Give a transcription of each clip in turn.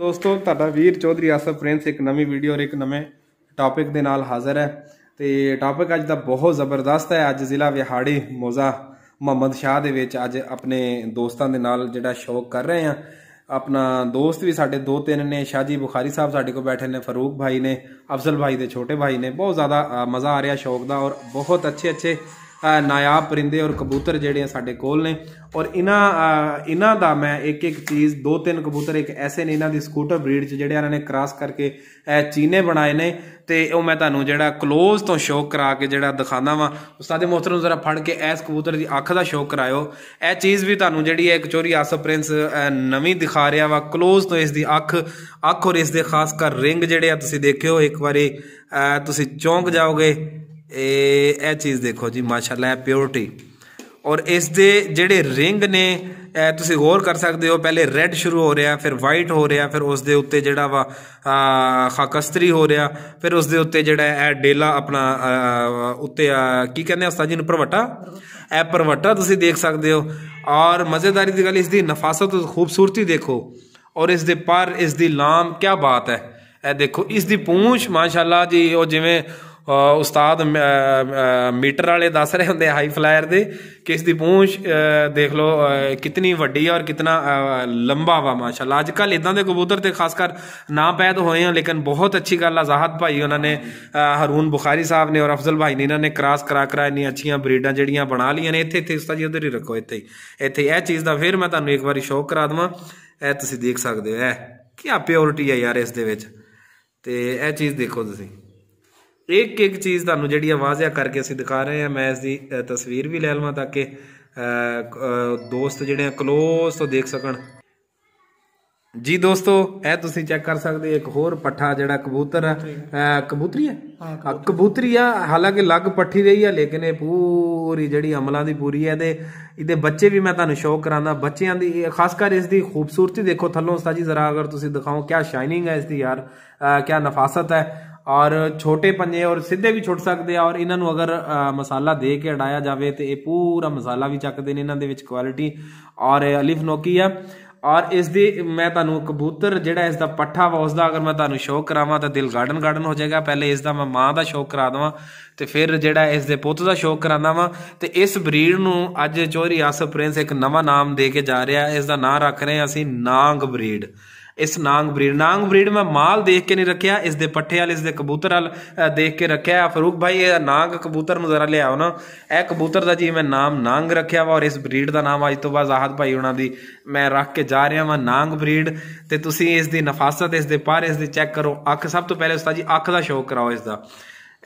ਦੋਸਤੋ ਤੁਹਾਡਾ ਵੀਰ ਚੌਧਰੀ ਆਸਫ ਪ੍ਰਿੰਸ ਇੱਕ ਨਵੀਂ ਵੀਡੀਓ ਔਰ ਇੱਕ ਨਵੇਂ ਟਾਪਿਕ ਦੇ ਨਾਲ ਹਾਜ਼ਰ ਹੈ ਤੇ ਟਾਪਿਕ ਅੱਜ ਦਾ ਬਹੁਤ ਜ਼ਬਰਦਸਤ ਹੈ ਅੱਜ ਜ਼ਿਲ੍ਹਾ ਵਿਹਾੜੀ ਮੋਜ਼ਾ ਮੁਹੰਮਦ ਸ਼ਾਹ ਦੇ ਵਿੱਚ ਅੱਜ ਆਪਣੇ ਦੋਸਤਾਂ ਦੇ ਨਾਲ ਜਿਹੜਾ ਸ਼ੌਕ ਕਰ ਰਹੇ ਆ ਆਪਣਾ ਦੋਸਤ ਵੀ ਸਾਡੇ ਦੋ ਤਿੰਨ ਨੇ ਸ਼ਾਜੀ ਬੁਖਾਰੀ ਸਾਹਿਬ ਸਾਡੇ ਕੋਲ ਬੈਠੇ ਨੇ ਫਰੂਕ ਭਾਈ ਨੇ ਅਫਜ਼ਲ ਭਾਈ ਦੇ ਛੋਟੇ ਭਾਈ ਨੇ ਬਹੁਤ ਜ਼ਿਆਦਾ ਮਜ਼ਾ ਆ ਰਿਹਾ ਸ਼ੌਕ ਦਾ ਔਰ ਬਹੁਤ ਅੱਛੇ ਅੱਛੇ ਨਾਇਆਬ ਪਰਿੰਦੇ ਔਰ ਕਬੂਤਰ ਜਿਹੜੇ ਆ ਸਾਡੇ ਕੋਲ ਨੇ ਔਰ ਇਹਨਾਂ ਇਹਨਾਂ ਦਾ ਮੈਂ ਇੱਕ ਇੱਕ ਚੀਜ਼ ਦੋ ਤਿੰਨ ਕਬੂਤਰ ਇੱਕ ਐਸੇ ਨੇ ਇਹਨਾਂ ਦੀ ਸਕੂਟਰ ਬਰੀਡ ਚ ਜਿਹੜੇ ਇਹਨਾਂ ਨੇ ਕ੍ਰਾਸ ਕਰਕੇ ਚੀਨੇ ਬਣਾਏ ਨੇ ਤੇ ਉਹ ਮੈਂ ਤੁਹਾਨੂੰ ਜਿਹੜਾ ক্লোਜ਼ ਤੋਂ ਸ਼ੋਅ ਕਰਾ ਕੇ ਜਿਹੜਾ ਦਿਖਾਣਾ ਵਾਂ ਉਸਤਾਦ ਨੂੰ ਜ਼ਰਾ ਫੜ ਕੇ ਇਸ ਕਬੂਤਰ ਦੀ ਅੱਖ ਦਾ ਸ਼ੋਅ ਕਰਾਇਓ ਇਹ ਚੀਜ਼ ਵੀ ਤੁਹਾਨੂੰ ਜਿਹੜੀ ਹੈ ਇੱਕ ਚੋਰੀ ਆਸਫ ਪ੍ਰਿੰਸ ਨਵੀਂ ਦਿਖਾ ਰਿਹਾ ਵਾ ক্লোਜ਼ ਤੋਂ ਇਸ ਦੀ ਅੱਖ ਅੱਖ ਔਰ ਇਸ ਦੇ ਖਾਸ ਕਰ ਰਿੰਗ ਜਿਹੜੇ ਆ ਤੁਸੀਂ ਦੇਖਿਓ ਇੱਕ ਵਾਰੀ ਤੁਸੀਂ ਚੌਂਕ ਜਾਓਗੇ ਇਹ ਚੀਜ਼ ਦੇਖੋ ਜੀ ਮਾਸ਼ਾਅੱਲਾ ਹੈ ਪਿਓਰਟੀ ਔਰ ਇਸ ਦੇ ਜਿਹੜੇ ਰਿੰਗ ਨੇ ਤੁਸੀਂ ਗੌਰ ਕਰ ਸਕਦੇ ਹੋ ਪਹਿਲੇ ਰੈੱਡ ਸ਼ੁਰੂ ਹੋ ਰਿਹਾ ਫਿਰ ਵਾਈਟ ਹੋ ਰਿਹਾ ਫਿਰ ਉਸ ਦੇ ਉੱਤੇ ਜਿਹੜਾ ਵਾ ਖਾਕਸਤਰੀ ਹੋ ਰਿਹਾ ਫਿਰ ਉਸ ਦੇ ਉੱਤੇ ਜਿਹੜਾ ਇਹ ਡੇਲਾ ਆਪਣਾ ਉੱਤੇ ਕੀ ਕਹਿੰਦੇ ਉਸਤਾਦ ਜੀ ਨੂੰ ਪਰਵਟਾ ਇਹ ਪਰਵਟਾ ਤੁਸੀਂ ਦੇਖ ਸਕਦੇ ਹੋ ਔਰ ਮਜ਼ੇਦਾਰੀ ਦੀ ਗੱਲ ਇਸ ਦੀ ਨਫਾਸਤ ਖੂਬਸੂਰਤੀ ਦੇਖੋ ਔਰ ਇਸ ਦੇ ਪਰ ਇਸ ਦੀ ਲਾਮ ਕੀ ਬਾਤ ਹੈ ਇਹ ਦੇਖੋ ਇਸ ਦੀ ਪੂੰਛ ਮਾਸ਼ਾਅੱਲਾ ਜੀ ਉਹ ਜਿਵੇਂ ਉਸਤਾਦ ਮੀਟਰ ਵਾਲੇ ਦੱਸ ਰਹੇ ਹੁੰਦੇ ਹਾਈ ਫਲਾਇਰ ਦੇ ਕਿ ਇਸ ਦੀ ਪੂੰਛ ਦੇਖ ਲਓ ਕਿੰਨੀ ਵੱਡੀ ਔਰ ਕਿਤਨਾ ਲੰਬਾ ਵਾ ਮਾਸ਼ਾਅੱਲਾ ਅੱਜ ਕੱਲ ਇਦਾਂ ਦੇ ਕਬੂਤਰ ਤੇ ਖਾਸ ਕਰ ਨਾ ਪੈਦ ਹੋਏ ਹਨ ਲੇਕਿਨ ਬਹੁਤ ਅੱਛੀ ਗੱਲ ਆ ਜ਼ਾਹਦ ਭਾਈ ਉਹਨਾਂ ਨੇ ਹਰੂਨ ਬੁਖਾਰੀ ਸਾਹਿਬ ਨੇ ਔਰ ਅਫਜ਼ਲ ਭਾਈ ਨੇ ਇਹਨਾਂ ਨੇ ਕ੍ਰਾਸ ਕਰਾ ਕਰਾ ਇੰਨੀਆਂ ਅੱਛੀਆਂ ਬਰੀਡਾਂ ਜਿਹੜੀਆਂ ਬਣਾ ਲਈਆਂ ਨੇ ਇੱਥੇ ਇੱਥੇ ਉਸਤਾਦ ਜੀ ਉਧਰ ਹੀ ਰੱਖੋ ਇੱਥੇ ਇੱਥੇ ਇਹ ਚੀਜ਼ ਦਾ ਫਿਰ ਮੈਂ ਤੁਹਾਨੂੰ ਇੱਕ ਵਾਰੀ ਸ਼ੋਅ ਕਰਾ ਦਵਾਂ ਇਹ ਤੁਸੀਂ ਦੇਖ ਸਕਦੇ ਹੋ ਇਹ ਕੀ ਪਿਓਰਿਟੀ ਹੈ ਯਾਰ ਇਸ ਦੇ ਵਿੱਚ ਤੇ ਇਹ ਚੀਜ਼ ਦੇਖੋ ਤੁਸੀਂ ਇੱਕ ਇੱਕ ਚੀਜ਼ ਤੁਹਾਨੂੰ ਜਿਹੜੀ ਆ ਵਾਜ਼ਿਆ ਕਰਕੇ ਅਸੀਂ ਦਿਖਾ ਰਹੇ ਹਾਂ ਮੈਂ ਇਸ ਦੀ ਤਸਵੀਰ ਵੀ ਲੈ ਲਵਾਂ ਤਾਂ ਕਿ ਦੋਸਤ ਜਿਹੜੇ ਆ ਤੋਂ ਦੇਖ ਸਕਣ ਜੀ ਦੋਸਤੋ ਇਹ ਤੁਸੀਂ ਚੈੱਕ ਕਰ ਸਕਦੇ ਇੱਕ ਹੋਰ ਪੱਠਾ ਜਿਹੜਾ ਕਬੂਤਰ ਕਬੂਤਰੀ ਹੈ ਕਬੂਤਰੀ ਆ ਹਾਲਾਂਕਿ ਲੱਗ ਪੱਠੀ ਰਹੀ ਆ ਲੇਕਿਨ ਇਹ ਪੂਰੀ ਜਿਹੜੀ ਅਮਲਾਂ ਦੀ ਪੂਰੀ ਹੈ ਇਹਦੇ ਇਹਦੇ ਬੱਚੇ ਵੀ ਮੈਂ ਤੁਹਾਨੂੰ ਸ਼ੋਅ ਕਰਾਂਦਾ ਬੱਚਿਆਂ ਦੀ ਖਾਸ ਕਰ ਇਸ ਦੀ ਖੂਬਸੂਰਤੀ ਦੇਖੋ ਥੱਲੋਂ ਸਾਜੀ ਜ਼ਰਾ ਅਗਰ ਤੁਸੀਂ ਦਿਖਾਓ ਕਿਆ ਸ਼ਾਈਨਿੰਗ ਹੈ ਇਸ ਦੀ ਯਾਰ ਕਿਆ ਨਫਾਸਤ ਹੈ ਔਰ ਛੋਟੇ ਪੰਜੇ ਔਰ ਸਿੱਧੇ ਵੀ ਛੁੱਟ ਸਕਦੇ ਆ ਔਰ ਇਹਨਾਂ ਨੂੰ ਅਗਰ ਮਸਾਲਾ ਦੇ ਕੇ ਅੜਾਇਆ ਜਾਵੇ ਤੇ ਇਹ ਪੂਰਾ ਮਸਾਲਾ ਵੀ ਚੱਕਦੇ ਨੇ ਇਹਨਾਂ ਦੇ ਵਿੱਚ ਕੁਆਲਿਟੀ ਔਰ ਅਲਿਫ ਨੋਕੀ ਆ ਔਰ ਇਸ ਦੀ ਮੈਂ ਤੁਹਾਨੂੰ ਕਬੂਤਰ ਜਿਹੜਾ ਇਸ ਦਾ ਪੱਠਾ ਵਾ ਉਸ ਦਾ ਅਗਰ ਮੈਂ ਤੁਹਾਨੂੰ ਸ਼ੋਅ ਕਰਾਵਾਂ ਤਾਂ ਦਿਲ ਗਾਰਡਨ ਗਾਰਡਨ ਹੋ ਜਾਏਗਾ ਪਹਿਲੇ ਇਸ ਦਾ ਮੈਂ ਮਾਂ ਦਾ ਸ਼ੋਅ ਕਰਾ ਦਵਾਂ ਤੇ ਫਿਰ ਜਿਹੜਾ ਇਸ ਦੇ ਪੁੱਤ ਦਾ ਸ਼ੋਅ ਕਰਾਉਂਦਾ ਵਾਂ ਤੇ ਇਸ ਬਰੀਡ ਨੂੰ ਅੱਜ ਚੋਰੀ ਆਸਫ ਪ੍ਰਿੰਸ ਇੱਕ ਨਵਾਂ ਨਾਮ ਦੇ ਕੇ ਜਾ ਰਿਹਾ ਇਸ ਦਾ ਨਾਂ ਰੱਖ ਰਹੇ ਅਸੀਂ ਨਾਂਗ ਬਰੀਡ ਇਸ ਨਾਂਗ ਬਰੀਡ ਨਾਂਗ ਬਰੀਡ ਮੈਂ ਮਾਲ ਦੇਖ ਕੇ ਨਹੀਂ ਰੱਖਿਆ ਇਸ ਦੇ ਪੱਠੇ ਵਾਲ ਇਸ ਦੇ ਕਬੂਤਰ ਵਾਲ ਦੇਖ ਕੇ ਰੱਖਿਆ ਫਰੂਕ ਭਾਈ ਇਹ ਨਾਂਗ ਕਬੂਤਰ ਨੂੰ ਜ਼ਰਾ ਲਿਆਓ ਨਾ ਇਹ ਕਬੂਤਰ ਦਾ ਜੀ ਮੈਂ ਨਾਮ ਨਾਂਗ ਰੱਖਿਆ ਵਾ ਔਰ ਇਸ ਬਰੀਡ ਦਾ ਨਾਮ ਅੱਜ ਤੋਂ ਬਾਅਦ ਆਹਦ ਭਾਈ ਉਹਨਾਂ ਦੀ ਮੈਂ ਰੱਖ ਕੇ ਜਾ ਰਿਹਾ ਵਾਂ ਨਾਂਗ ਬਰੀਡ ਤੇ ਤੁਸੀਂ ਇਸ ਦੀ ਨਫਾਸਤ ਇਸ ਦੇ ਪਾਰ ਇਸ ਦੀ ਚੈੱਕ ਕਰੋ ਅੱਖ ਸਭ ਤੋਂ ਪਹਿਲੇ ਉਸਤਾਦ ਜੀ ਅੱਖ ਦਾ ਸ਼ੌਕ ਕਰਾਓ ਇਸ ਦਾ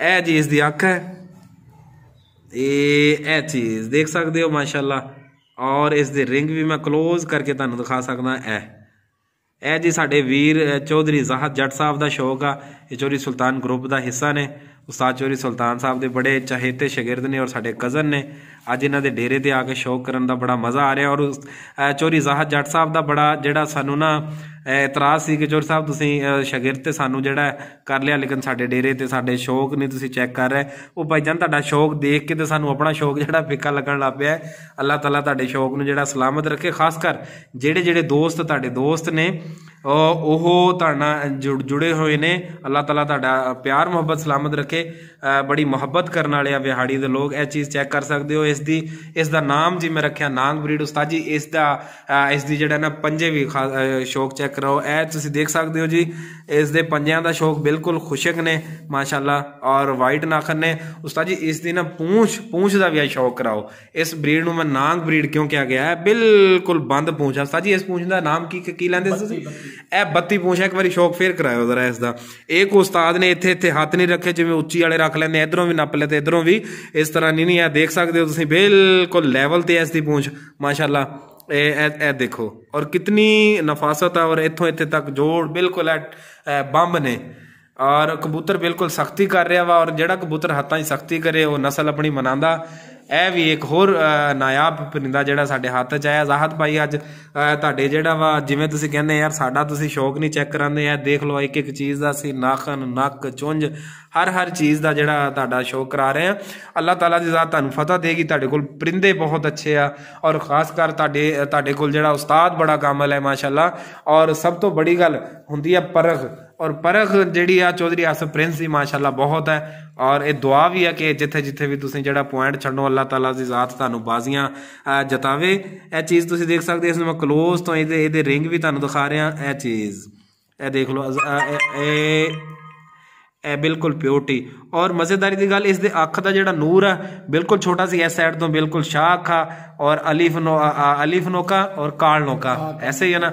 ਇਹ ਜੀ ਇਸ ਦੀ ਅੱਖ ਹੈ ਇਹ ਇਹ ਚੀਜ਼ ਦੇਖ ਸਕਦੇ ਹੋ ਮਾਸ਼ਾਅੱਲਾ ਔਰ ਇਸ ਦੇ ਰਿੰਗ ਵੀ ਮੈਂ ক্লোਜ਼ ਕਰਕੇ ਤੁਹਾਨੂੰ ਦਿਖਾ ਸਕਦਾ ਐ ਇਹ ਜੀ ਸਾਡੇ ਵੀਰ ਚੌਧਰੀ ਜ਼ਾਹਦ ਜੱਟ ਸਾਹਿਬ ਦਾ ਸ਼ੌਕ ਆ ਇਹ ਚੋਰੀ ਸੁਲਤਾਨ ਗਰੁੱਪ ਦਾ ਹਿੱਸਾ ਨੇ ਉਸਤਾਦ ਚੋਰੀ ਸੁਲਤਾਨ ਸਾਹਿਬ ਦੇ ਬੜੇ ਚਾਹੇਤੇ ਸ਼ਾਗਿਰਦ ਨੇ ਔਰ ਸਾਡੇ ਕਜ਼ਨ ਨੇ ਅੱਜ ਇਹਨਾਂ ਦੇ ਡੇਰੇ ਤੇ ਆ ਕੇ ਸ਼ੌਕ ਕਰਨ ਦਾ ਬੜਾ ਮਜ਼ਾ ਆ ਰਿਹਾ ਔਰ ਚੋਰੀ ਜ਼ਾਹਦ ਜੱਟ ਸਾਹਿਬ ਦਾ ਬੜਾ ਜਿਹੜਾ ਸਾਨੂੰ ਨਾ ਇਤਰਾਜ਼ ਸੀ ਕਿ ਚੋਰ ਸਾਹਿਬ ਤੁਸੀਂ ਸ਼ਾਗਿਰਦ ਤੇ ਸਾਨੂੰ ਜਿਹੜਾ ਕਰ ਲਿਆ ਲੇਕਿਨ ਸਾਡੇ ਡੇਰੇ ਤੇ ਸਾਡੇ ਸ਼ੌਕ ਨਹੀਂ ਤੁਸੀਂ ਚੈੱਕ ਕਰ ਰਹੇ ਉਹ ਭਾਈ ਜਾਨ ਤੁਹਾਡਾ ਸ਼ੌਕ ਦੇਖ ਕੇ ਤੇ ਸਾਨੂੰ ਆਪਣਾ ਸ਼ੌਕ ਜਿਹੜਾ ਫਿੱਕਾ ਲੱਗਣ ਲੱਗ ਪਿਆ ਅੱਲਾਹ ਤਾਲਾ ਤੁਹਾਡੇ ਸ਼ੌਕ ਨੂੰ ਜਿਹੜਾ ਸਲਾਮਤ ਰੱਖੇ ਖਾਸ ਕਰ ਜਿਹੜੇ ਜਿਹੜੇ ਦੋਸਤ ਤੁਹਾਡੇ ਦੋਸਤ ਨੇ ਉਹ ਤੁਹਾਡਾ ਜੁੜੇ ਹੋਏ ਨੇ ਅੱਲਾਹ ਤਾਲਾ ਤੁਹਾਡਾ ਪਿਆਰ ਮੁਹੱਬਤ ਸਲਾਮਤ ਰੱਖੇ ਬੜੀ ਮੁਹੱਬਤ ਕਰਨ ਵਾਲੇ ਆ ਵਿਹਾੜੀ ਦੇ ਲੋਕ ਇਹ ਚੀਜ਼ ਚੈੱਕ ਕਰ ਸਕਦੇ ਹੋ ਇਸ ਦੀ ਇਸ ਦਾ ਨਾਮ ਜੀ ਮੈਂ ਰੱਖਿਆ ਨਾਂਗ ਬਰੀਡ ਉਸਤਾਦ ਜੀ ਇਸ ਦਾ ਇਸ ਦੀ ਜਿਹੜਾ ਨਾ ਪੰਜੇ ਵੀ ਸ਼ੌਕ ਚੈੱਕ ਕਰੋ ਇਹ ਤੁਸੀਂ ਦੇਖ ਸਕਦੇ ਹੋ ਜੀ ਇਸ ਦੇ ਪੰਜਿਆਂ ਦਾ ਸ਼ੌਕ ਬਿਲਕੁਲ ਖੁਸ਼ਕ ਨੇ ਮਾਸ਼ਾਅੱਲਾ ਔਰ ਵਾਈਟ ਨਾਖਨ ਨੇ ਉਸਤਾਦ ਜੀ ਇਸ ਦੀ ਨਾ ਪੂੰਛ ਪੂੰਛ ਦਾ ਵੀ ਸ਼ੌਕ ਕਰਾਓ ਇਸ ਬਰੀਡ ਨੂੰ ਮੈਂ ਨਾਂਗ ਬਰੀਡ ਕਿਉਂ ਕਿਹਾ ਗਿਆ ਹੈ ਬਿਲਕੁਲ ਬੰਦ ਪੂੰਛ ਹੈ ਉਸਤਾਦ ਜੀ ਇਸ ਪੂੰਛ ਦਾ ਨਾਮ ਕੀ ਕੀ ਲੈਂਦੇ ਤੁਸੀਂ ਇਹ 32 ਪੂੰਛ ਇੱਕ ਵਾਰੀ ਸ਼ੌਕ ਫੇਰ ਕਰਾਇਓ ਜ਼ਰਾ ਇਸ ਦਾ ਇੱਕ ਉਸਤਾਦ ਨੇ ਇੱਥੇ ਇੱਥੇ ਹੱਥ ਨਹੀਂ ਰੱਖੇ ਜਿਵੇਂ ਉੱਚੀ ਵਾਲੇ रख लें इधरों भी नप लेते इधरों भी इस तरह नहीं नहीं है देख सकते हो तुम बिल्कुल लैवल से इसकी पूछ माशाला ए, ए, ए देखो और कितनी नफासत है और इतों इतने तक जोड़ बिल्कुल बंब ने और कबूतर बिल्कुल सख्ती कर रहा वा और जोड़ा कबूतर हाथा सख्ती करे वह नसल अपनी मना ਇਹ ਵੀ ਇੱਕ ਹੋਰ ਨਾਇਆਬ ਪਰਿੰਦਾ ਜਿਹੜਾ ਸਾਡੇ ਹੱਥ 'ਚ ਆਇਆ ਜ਼ਾਹਦ ਭਾਈ ਅੱਜ ਤੁਹਾਡੇ ਜਿਹੜਾ ਵਾ ਜਿਵੇਂ ਤੁਸੀਂ ਕਹਿੰਦੇ ਯਾਰ ਸਾਡਾ ਤੁਸੀਂ ਸ਼ੌਕ ਨਹੀਂ ਚੈੱਕ ਕਰਾਂਦੇ ਐ ਦੇਖ ਲਓ ਇੱਕ ਇੱਕ ਚੀਜ਼ ਦਾ ਸੀ ਨਾਖਨ ਨੱਕ ਚੁੰਝ ਹਰ ਹਰ ਚੀਜ਼ ਦਾ ਜਿਹੜਾ ਤੁਹਾਡਾ ਸ਼ੌਕ ਕਰਾ ਰਹੇ ਆ ਅੱਲਾਹ ਤਾਲਾ ਦੀ ਜ਼ਾਤ ਤੁਹਾਨੂੰ ਫਤਹ ਦੇਗੀ ਤੁਹਾਡੇ ਕੋਲ ਪਰਿੰਦੇ ਬਹੁਤ ਅੱਛੇ ਆ ਔਰ ਖਾਸ ਕਰ ਤੁਹਾਡੇ ਤੁਹਾਡੇ ਕੋਲ ਜਿਹੜਾ ਉਸਤਾਦ ਬੜਾ ਕਾਮਲ ਹੈ ਮਾਸ਼ਾਅੱਲਾ ਔਰ ਸਭ ਤੋਂ ਬੜੀ ਗੱਲ ਹੁੰਦੀ ਹੈ ਪਰਖ ਔਰ ਪਰਖ ਜਿਹੜੀ ਆ ਚੌਧਰੀ ਆਸਫ ਪ੍ਰਿੰਸ ਦੀ ਮਾਸ਼ਾਅੱਲਾ ਬਹੁਤ ਹੈ ਔਰ ਇਹ ਦੁਆ ਵੀ ਹੈ ਕਿ ਜਿੱਥੇ ਜਿੱਥੇ ਵੀ ਤੁਸੀਂ ਜਿਹੜਾ ਪੁਆਇੰਟ ਛੱਡੋ ਅੱਲਾਹ ਤਾਲਾ ਦੀ ਜ਼ਾਤ ਤੁਹਾਨੂੰ ਬਾਜ਼ੀਆਂ ਜਤਾਵੇ ਇਹ ਚੀਜ਼ ਤੁਸੀਂ ਦੇਖ ਸਕਦੇ ਇਸ ਨੂੰ ਮੈਂ ক্লোਜ਼ ਤੋਂ ਇਹਦੇ ਇਹਦੇ ਰਿੰਗ ਵੀ ਤੁਹਾਨੂੰ ਦਿਖਾ ਰਿਹਾ ਇਹ ਚੀਜ਼ ਇਹ ਦੇਖ ਲਓ ਇਹ ਇਹ ਬਿਲਕੁਲ ਪਿਓਰਟੀ ਔਰ ਮਜ਼ੇਦਾਰੀ ਦੀ ਗੱਲ ਇਸ ਦੇ ਅੱਖ ਦਾ ਜਿਹੜਾ ਨੂਰ ਆ ਬਿਲਕੁਲ ਛੋਟਾ ਸੀ ਇਸ ਸਾਈਡ ਤੋਂ ਬਿਲਕੁਲ ਸ਼ਾਖਾ ਔਰ ਅਲੀਫ ਨੋ ਅਲੀਫ ਨੋਕਾ ਔਰ ਕਾਲ ਨੋਕਾ ਐਸੇ ਹੀ ਹੈ ਨਾ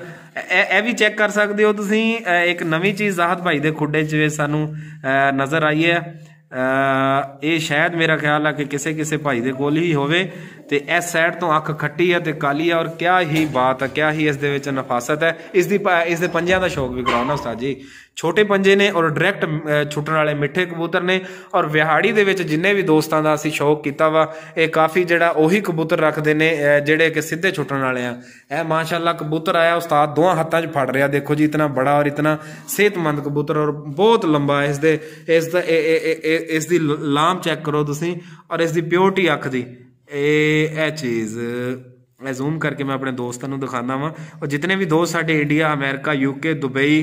ਇਹ ਵੀ ਚੈੱਕ ਕਰ ਸਕਦੇ ਹੋ ਤੁਸੀਂ ਇੱਕ ਨਵੀਂ ਚੀਜ਼ ਜ਼ਾਹਦ ਭਾਈ ਦੇ ਖੁੱਡੇ 'ਚ ਸਾਨੂੰ ਨਜ਼ਰ ਆਈ ਹੈ ਇਹ ਸ਼ਾਇਦ ਮੇਰਾ ਖਿਆਲ ਆ ਕਿ ਕਿਸੇ ਕਿਸੇ ਭਾਈ ਦੇ ਕੋਲ ਹੀ ਹੋਵੇ ਤੇ ਇਸ ਸਾਈਡ ਤੋਂ ਅੱਖ ਖੱਟੀ ਹੈ ਤੇ ਕਾਲੀ ਹੈ ਔਰ ਕਿਆ ਹੀ ਬਾਤ ਹੈ ਕਿਆ ਹੀ ਇਸ ਦੇ ਵਿੱਚ ਨਫਾਸਤ ਹੈ ਇਸ ਦੀ ਇਸ ਦੇ ਪੰਜਾਂ ਦਾ ਸ਼ੌਕ ਵੀ ਕਰਾਉਣਾ ਉਸਤਾਦ ਜੀ ਛੋਟੇ ਪੰਜੇ ਨੇ ਔਰ ਡਾਇਰੈਕਟ ਛੁੱਟਣ ਵਾਲੇ ਮਿੱਠੇ ਕਬੂਤਰ ਨੇ ਔਰ ਵਿਹਾੜੀ ਦੇ ਵਿੱਚ ਜਿੰਨੇ ਵੀ ਦੋਸਤਾਂ ਦਾ ਅਸੀਂ ਸ਼ੌਕ ਕੀਤਾ ਵਾ ਇਹ ਕਾਫੀ ਜਿਹੜਾ ਉਹੀ ਕਬੂਤਰ ਰੱਖਦੇ ਨੇ ਜਿਹੜੇ ਕਿ ਸਿੱਧੇ ਛੁੱਟਣ ਵਾਲੇ ਆ ਇਹ ਮਾਸ਼ਾਅੱਲਾ ਕਬੂਤਰ ਆਇਆ ਉਸਤਾਦ ਦੋਹਾਂ ਹੱਥਾਂ 'ਚ ਫੜ ਰਿਹਾ ਦੇਖੋ ਜੀ ਇਤਨਾ ਬੜਾ ਔਰ ਇਤਨਾ ਸਿਹਤਮੰਦ ਕਬੂਤਰ ਔਰ ਬਹੁਤ ਲੰਬਾ ਇਸ ਦੇ ਇਸ ਦਾ ਇਸ ਦੀ ਲਾਮ ਚੈੱਕ ਕਰੋ ਤੁਸੀਂ ਔਰ ਇਸ ਦੀ ਪਿਓਰਟੀ ਅੱਖ ਦੀ ਇਹ ਇਹ ਚੀਜ਼ ਮੈਂ ਜ਼ੂਮ ਕਰਕੇ ਮੈਂ ਆਪਣੇ ਦੋਸਤਾਂ ਨੂੰ ਦਿਖਾਉਂਦਾ ਵਾਂ ਔਰ ਜਿਤਨੇ ਵੀ ਦੋਸਤ ਸਾਡੇ ਇੰਡੀਆ ਅਮਰੀਕਾ ਯੂਕੇ ਦੁਬਈ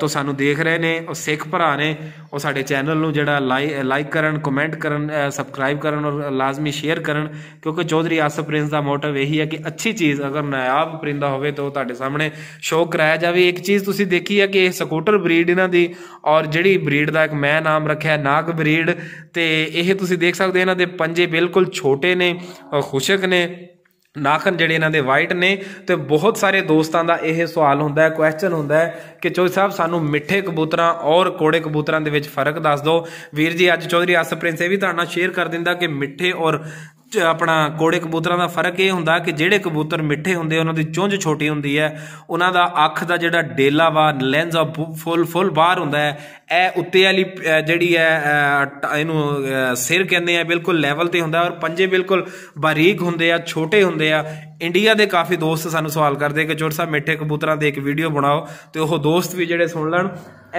ਤੋਂ ਸਾਨੂੰ ਦੇਖ ਰਹੇ ਨੇ ਔਰ ਸਿੱਖ ਭਰਾ ਨੇ ਉਹ ਸਾਡੇ ਚੈਨਲ ਨੂੰ ਜਿਹੜਾ ਲਾਈਕ ਕਰਨ ਕਮੈਂਟ ਕਰਨ ਸਬਸਕ੍ਰਾਈਬ ਕਰਨ ਔਰ ਲਾਜ਼ਮੀ ਸ਼ੇਅਰ ਕਰਨ ਕਿਉਂਕਿ ਚੌਧਰੀ ਆਸਫ ਪ੍ਰਿੰਸ ਦਾ ਮੋਟਿਵ ਇਹੀ ਹੈ ਕਿ ਅੱਛੀ ਚੀਜ਼ ਅਗਰ ਨਾਇਆਬ ਪਰਿੰਦਾ ਹੋਵੇ ਤਾਂ ਉਹ ਤੁਹਾਡੇ ਸਾਹਮਣੇ ਸ਼ੋਅ ਕਰਾਇਆ ਜਾਵੇ ਇੱਕ ਚੀਜ਼ ਤੁਸੀਂ ਦੇਖੀ ਹੈ ਕਿ ਇਹ ਸਕੂਟਰ ਬਰੀਡ ਇਹਨਾਂ ਦੀ ਔਰ ਜਿਹੜੀ ਬਰੀਡ ਦਾ ਇੱਕ ਮੈਂ ਨਾਮ ਰੱਖਿਆ ਨਾਗ ਬਰੀਡ ਤੇ ਇਹ ਤੁਸੀਂ ਦੇਖ ਸਕਦੇ ਇਹਨਾਂ ਦੇ ਪੰਜੇ ਬਿਲਕੁਲ ਛੋਟੇ ਨੇ ਔਰ ਖੁਸ਼ਕ ਨੇ ਨਾਖਨ ਜਿਹੜੇ ਇਹਨਾਂ ਦੇ ਵਾਈਟ ਨੇ ਤੇ ਬਹੁਤ ਸਾਰੇ ਦੋਸਤਾਂ ਦਾ ਇਹ ਸਵਾਲ ਹੁੰਦਾ ਹੈ ਕੁਐਸਚਨ ਹੁੰਦਾ ਹੈ ਕਿ ਚੌਧਰੀ ਸਾਹਿਬ ਸਾਨੂੰ ਮਿੱਠੇ ਕਬੂਤਰਾਂ ਔਰ ਕੋੜੇ ਕਬੂਤਰਾਂ ਦੇ ਵਿੱਚ ਫਰਕ ਦੱਸ ਦਿਓ ਵੀਰ ਜੀ ਅੱਜ ਚੌਧਰੀ ਪ੍ਰਿੰਸ ਇਹ ਵੀ ਤੁਹਾਡੇ ਨਾਲ ਸ਼ੇਅਰ ਕਰ ਦਿੰਦਾ ਕਿ ਮਿੱਠੇ ਔਰ ਆਪਣਾ ਕੋੜੇ ਕਬੂਤਰਾਂ ਦਾ ਫਰਕ ਇਹ ਹੁੰਦਾ ਕਿ ਜਿਹੜੇ ਕਬੂਤਰ ਮਿੱਠੇ ਹੁੰਦੇ ਉਹਨਾਂ ਦੀ ਚੁੰਝ ਛੋਟੀ ਹੁੰਦੀ ਹੈ ਉਹਨਾਂ ਦਾ ਅੱਖ ਦਾ ਜਿਹੜਾ ਡੇਲਾ ਵਾ ਲੈਂਸ ਆ ਫੁੱਲ ਫੁੱਲ ਬਾਹਰ ਹੁੰਦਾ ਹੈ ਇਹ ਉੱਤੇ ਵਾਲੀ ਜਿਹੜੀ ਹੈ ਇਹਨੂੰ ਸਿਰ ਕਹਿੰਦੇ ਆ ਬਿਲਕੁਲ ਲੈਵਲ ਤੇ ਹੁੰਦਾ ਔਰ ਪੰਜੇ ਬਿਲਕੁਲ ਬਾਰੀਕ ਹੁੰਦੇ ਆ ਛੋਟੇ ਹੁੰਦੇ ਆ ਇੰਡੀਆ ਦੇ ਕਾਫੀ ਦੋਸਤ ਸਾਨੂੰ ਸਵਾਲ ਕਰਦੇ ਕਿ ਚੋਰ ਸਾਹਿਬ ਮਿੱਠੇ ਕਬੂਤਰਾਂ ਤੇ ਇੱਕ ਵੀਡੀਓ ਬਣਾਓ ਤੇ ਉਹ ਦੋਸਤ ਵੀ ਜਿਹੜੇ ਸੁਣ ਲੈਣ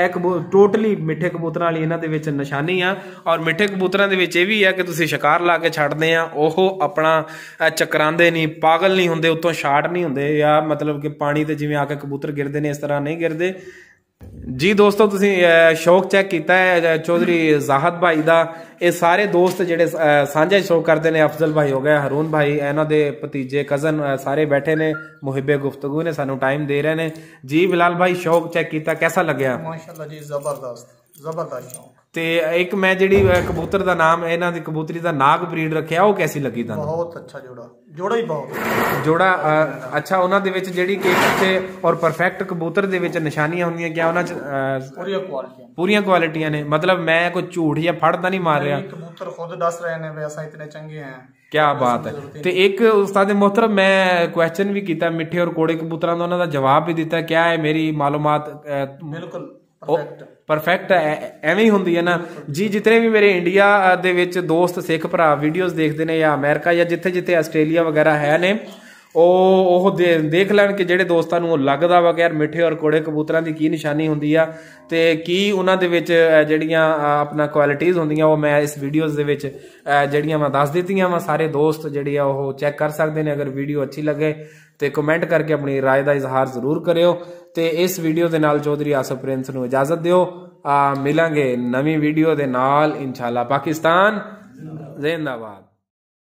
ਇਹ ਟੋਟਲੀ ਮਿੱਠੇ ਕਬੂਤਰਾਂ ਵਾਲੀ ਇਹਨਾਂ ਦੇ ਵਿੱਚ ਨਿਸ਼ਾਨੀ ਆ ਔਰ ਮਿੱਠੇ ਕਬੂਤਰਾਂ ਦੇ ਵਿੱਚ ਇਹ ਵੀ ਆ ਕਿ ਤੁਸੀਂ ਸ਼ਿਕਾਰ ਲਾ ਕੇ ਛੱਡਦੇ ਆ ਉਹ ਆਪਣਾ ਚੱਕਰਾਂਦੇ ਨਹੀਂ ਪਾਗਲ ਨਹੀਂ ਹੁੰਦੇ ਉਤੋਂ ਸ਼ਾਟ ਨਹੀਂ ਹੁੰਦੇ ਆ ਮਤਲਬ ਕਿ ਪਾਣੀ ਤੇ ਜਿਵੇਂ ਆ ਕੇ ਕਬੂਤਰ ਗਿਰਦੇ ਨੇ ਇਸ ਤਰ੍ਹਾਂ ਨਹੀਂ ਗਿਰਦੇ ਜੀ ਦੋਸਤੋ ਤੁਸੀਂ ਸ਼ੌਕ ਚੈੱਕ ਕੀਤਾ ਹੈ ਚੌਧਰੀ ਜ਼ਾਹਦ ਭਾਈ ਦਾ ਇਹ ਸਾਰੇ ਦੋਸਤ ਜਿਹੜੇ ਸਾਂਝੇ ਸ਼ੌਕ ਕਰਦੇ ਨੇ ਅਫਜ਼ਲ ਭਾਈ ਹੋ ਗਿਆ ਹਰੂਨ ਭਾਈ ਇਹਨਾਂ ਦੇ ਭਤੀਜੇ ਕਜ਼ਨ ਸਾਰੇ ਬੈਠੇ ਨੇ ਮੁਹੱਬੇ ਗੁਫ਼ਤਗੂ ਨੇ ਸਾਨੂੰ ਟਾਈਮ ਦੇ ਰਹੇ ਨੇ ਜੀ ਬਿਲਾਲ ਭਾਈ ਸ਼ੌਕ ਚੈੱਕ ਕੀਤਾ ਕਿਹਦਾ ਲੱਗਿਆ ਮਾਸ਼ਾਅੱਲਾ ਜੀ ਜ਼ਬਰਦਸਤ ਜ਼ਬਰਦਸਤ ਸ਼ੌਂਕ ਤੇ ਇੱਕ ਮੈਂ ਜਿਹੜੀ ਕਬੂਤਰ ਦਾ ਨਾਮ ਇਹਨਾਂ ਦੀ ਕਬੂਤਰੀ ਦਾ ਨਾਗ ਬਰੀਡ ਰੱਖਿਆ ਉਹ ਕੈਸੀ ਲੱਗੀ ਤੁਹਾਨੂੰ ਬਹੁਤ ਅੱਛਾ ਜੋੜਾ ਜੋੜਾ ਹੀ ਬਹੁਤ ਜੋੜਾ ਅੱਛਾ ਉਹਨਾਂ ਦੇ ਵਿੱਚ ਜਿਹੜੀ ਕਿ ਅੱਛੇ ਔਰ ਪਰਫੈਕਟ ਕਬੂਤਰ ਦੇ ਵਿੱਚ ਨਿਸ਼ਾਨੀਆਂ ਹੁੰਦੀਆਂ ਕਿਆ ਉਹਨਾਂ ਚ ਪੂਰੀਆਂ ਕੁਆਲਿਟੀਆਂ ਪੂਰੀਆਂ ਕੁਆਲਿਟੀਆਂ ਨੇ ਮਤਲਬ ਮੈਂ ਕੋਈ ਝੂਠ ਜਾਂ ਫੜ ਤਾਂ ਨਹੀਂ ਮਾਰ ਰਿਹਾ ਕਬੂਤਰ ਖੁਦ ਦੱਸ ਰਹੇ ਨੇ ਵੀ ਅਸਾਂ ਇਤਨੇ ਚੰਗੇ ਆ ਕੀ ਬਾਤ ਹੈ ਤੇ ਇੱਕ ਉਸਤਾਦ ਮੁਹਤਰਮ ਮੈਂ ਕੁਐਸਚਨ ਵੀ ਕੀਤਾ ਮਿੱਠੇ ਔਰ ਕੋੜੇ ਕਬੂਤਰਾਂ ਦਾ ਉਹਨਾਂ ਦਾ ਜਵਾਬ ਵੀ ਦਿੱਤਾ ਕਿਆ ਹੈ ਮੇਰੀ ਮਾਲੂਮਾਤ ਬਿਲਕੁਲ ਪਰਫੈਕਟ ਐਵੇਂ ਹੀ ਹੁੰਦੀ ਹੈ ਨਾ ਜੀ ਜਿਤਨੇ ਵੀ ਮੇਰੇ ਇੰਡੀਆ ਦੇ ਵਿੱਚ ਦੋਸਤ ਸਿੱਖ ਭਰਾ ਵੀਡੀਓਜ਼ ਦੇਖਦੇ ਨੇ ਜਾਂ ਅਮਰੀਕਾ ਜਾਂ ਜਿੱਥੇ ਜਿੱਥੇ ਆਸਟ੍ਰੇਲੀਆ ਵਗੈਰਾ ਹੈ ਨੇ ਉਹ ਉਹ ਦੇਖ ਲੈਣ ਕਿ ਜਿਹੜੇ ਦੋਸਤਾਂ ਨੂੰ ਉਹ ਲੱਗਦਾ ਵਾ ਕਿ ਯਾਰ ਮਿੱਠੇ ਔਰ ਕੋੜੇ ਕਬੂਤਰਾਂ ਦੀ ਕੀ ਨਿਸ਼ਾਨੀ ਹੁੰਦੀ ਆ ਤੇ ਕੀ ਉਹਨਾਂ ਦੇ ਵਿੱਚ ਜਿਹੜੀਆਂ ਆਪਣਾ ਕੁਆਲਿਟੀਆਂ ਹੁੰਦੀਆਂ ਉਹ ਮੈਂ ਇਸ ਵੀਡੀਓਜ਼ ਦੇ ਵਿੱਚ ਜਿਹੜੀਆਂ ਮੈਂ ਦੱਸ ਦਿੱਤੀਆਂ ਵਾ ਸਾਰੇ ਦੋਸਤ ਜਿਹੜੇ ਆ ਉਹ ਚੈੱਕ ਕਰ ਸਕਦੇ ਨੇ ਅਗਰ ਵੀਡੀਓ ਅੱਛੀ ਲੱਗੇ ਤੇ ਕਮੈਂਟ ਕਰਕੇ ਆਪਣੀ رائے ਦਾ ਇਜ਼ਹਾਰ ਜ਼ਰੂਰ ਕਰਿਓ ਤੇ ਇਸ ਵੀਡੀਓ ਦੇ ਨਾਲ ਚੌਧਰੀ ਆਸਫ ਪ੍ਰਿੰਸ ਨੂੰ ਇਜਾਜ਼ਤ ਦਿਓ ਆ ਮਿਲਾਂਗੇ ਨਵੀਂ ਵੀਡੀਓ ਦੇ ਨਾਲ ਇਨਸ਼ਾਅੱਲਾ ਪਾਕਿਸਤਾਨ ਜ਼ਿੰਦਾਬਾਦ